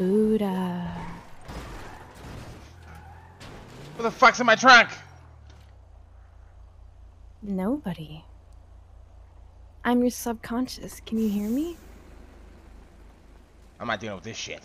Buddha. What the fuck's in my trunk? Nobody. I'm your subconscious. Can you hear me? I'm not dealing with this shit.